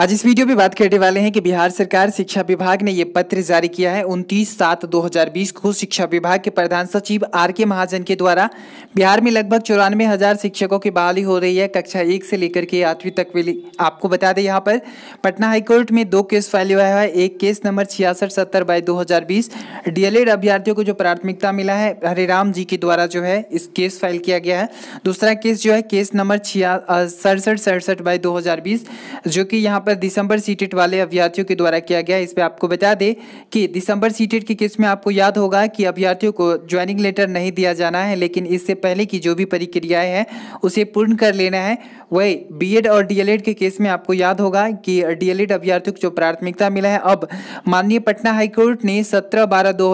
आज इस वीडियो में बात करने वाले हैं कि बिहार सरकार शिक्षा विभाग ने ये पत्र जारी किया है 29 सात 2020 को शिक्षा विभाग के प्रधान सचिव आर के महाजन के द्वारा बिहार में लगभग चौरानवे हज़ार शिक्षकों की बहाली हो रही है कक्षा एक से लेकर के आठवीं तक मिली आपको बता दें यहाँ पर पटना हाईकोर्ट में दो केस फाइल हुआ है एक केस नंबर छियासठ सत्तर बाई दो डीएलएड अभ्यर्थियों को जो प्राथमिकता मिला है हरे जी के द्वारा जो है इस केस फाइल किया गया है दूसरा केस जो है केस नंबर छिया सड़सठ सड़सठ बाई दो जो कि यहाँ यहाँ पर दिसंबर सीटेट वाले अभ्यर्थियों के द्वारा किया गया इस पर आपको बता दें कि दिसंबर सीटेट के केस में आपको याद होगा कि अभ्यर्थियों को ज्वाइनिंग लेटर नहीं दिया जाना है लेकिन इससे पहले की जो भी प्रक्रियाएँ हैं उसे पूर्ण कर लेना है वही बी और डी के केस में आपको याद होगा कि डीएलएड अभ्यर्थियों को जो प्राथमिकता मिला है अब माननीय पटना हाईकोर्ट ने सत्रह बारह दो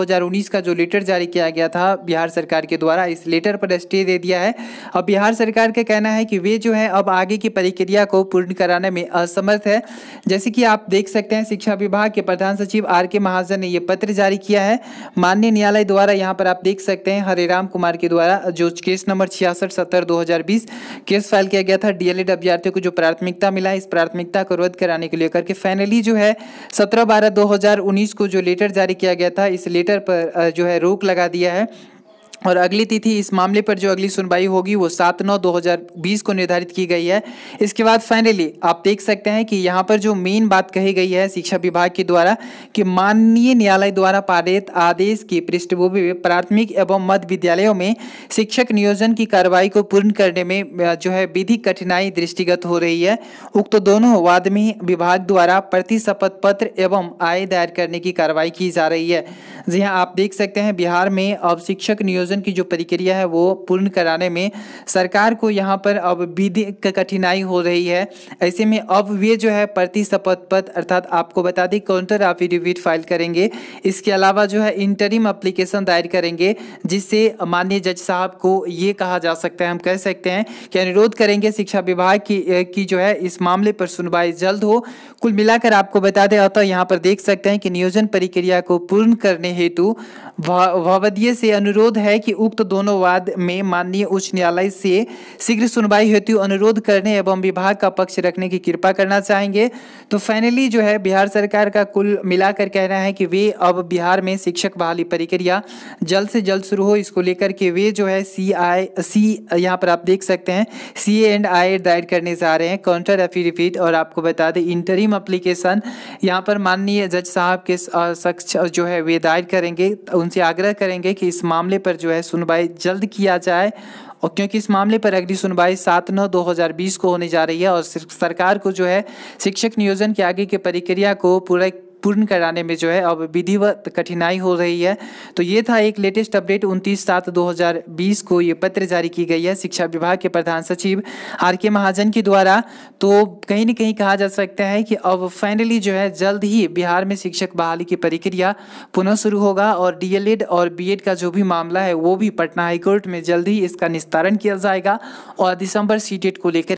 का जो लेटर जारी किया गया था बिहार सरकार के द्वारा इस लेटर पर स्टे दे दिया है अब बिहार सरकार का कहना है कि वे जो है अब आगे की प्रक्रिया को पूर्ण कराने में असमर्थ है है जैसे कि आप देख सकते हैं शिक्षा विभाग के प्रधान सचिव आर के महाजन ने यह पत्र जारी किया है माननीय न्यायालय द्वारा यहाँ पर आप देख सकते हैं हरेराम कुमार के द्वारा जो केस नंबर छियासठ सत्तर दो केस फाइल किया गया था डीएलएड अभ्यर्थियों को जो प्राथमिकता मिला है इस प्राथमिकता को रद्द कराने के लिए करके फाइनली जो है सत्रह बारह दो को जो लेटर जारी किया गया था इस लेटर पर जो है रोक लगा दिया है और अगली तिथि इस मामले पर जो अगली सुनवाई होगी वो सात नौ दो हज़ार बीस को निर्धारित की गई है इसके बाद फाइनली आप देख सकते हैं कि यहाँ पर जो मेन बात कही गई है शिक्षा विभाग के द्वारा कि माननीय न्यायालय द्वारा पारित आदेश की पृष्ठभूमि प्राथमिक एवं मध्य विद्यालयों में शिक्षक नियोजन की कार्रवाई को पूर्ण करने में जो है विधि कठिनाई दृष्टिगत हो रही है उक्त दोनों वाद में विभाग द्वारा प्रति शपथ पत्र एवं आय दायर करने की कार्रवाई की जा रही है जी हाँ आप देख सकते हैं बिहार में अब शिक्षक नियोजन नियोजन की जो प्रक्रिया है वो पूर्ण कराने में सरकार को यहाँ पर अब विधि कठिनाई हो रही है ऐसे में अब वे जो है प्रति शपथ पत्र अर्थात आपको बता दें काउंटर एफिडेविट फाइल करेंगे इसके अलावा जो है इंटरिम अप्लीकेशन दायर करेंगे जिससे माननीय जज साहब को ये कहा जा सकता है हम कह सकते हैं कि अनुरोध करेंगे शिक्षा विभाग की की जो है इस मामले पर सुनवाई जल्द हो कुल मिलाकर आपको बता दें अतः यहाँ पर देख सकते हैं कि नियोजन प्रक्रिया को पूर्ण करने हेतु भवदीय से अनुरोध है कि उक्त दोनों वाद में माननीय उच्च न्यायालय से शीघ्र सुनवाई हेतु अनुरोध करने एवं विभाग का पक्ष रखने की कृपा करना चाहेंगे तो फाइनली जो है बिहार सरकार का कुल मिलाकर कहना है कि वे अब बिहार में शिक्षक बहाली प्रक्रिया जल्द से जल्द शुरू हो इसको लेकर के वे जो है सी आई सी यहाँ पर आप देख सकते हैं सी एंड आई दायर करने जा रहे हैं काउंटर एफिडेविट और आपको बता दें इंटरिम अप्लीकेशन यहाँ पर माननीय जज साहब के शख्स जो है वे दायर करेंगे तो उन उनसे आग्रह करेंगे कि इस मामले पर जो है सुनवाई जल्द किया जाए और क्योंकि इस मामले पर अगली सुनवाई सात नौ दो हज़ार बीस को होने जा रही है और सरकार को जो है शिक्षक नियोजन के आगे की प्रक्रिया को पूरा पूर्ण कराने में जो है अब विधिवत कठिनाई हो रही है तो ये था एक लेटेस्ट अपडेट उनतीस सात 2020 को ये पत्र जारी की गई है शिक्षा विभाग के प्रधान सचिव आर के महाजन के द्वारा तो कहीं ना कहीं कहा जा सकता है कि अब फाइनली जो है जल्द ही बिहार में शिक्षक बहाली की प्रक्रिया पुनः शुरू होगा और डीएलएड और बी का जो भी मामला है वो भी पटना हाईकोर्ट में जल्द ही इसका निस्तारण किया जाएगा और दिसंबर सी e को लेकर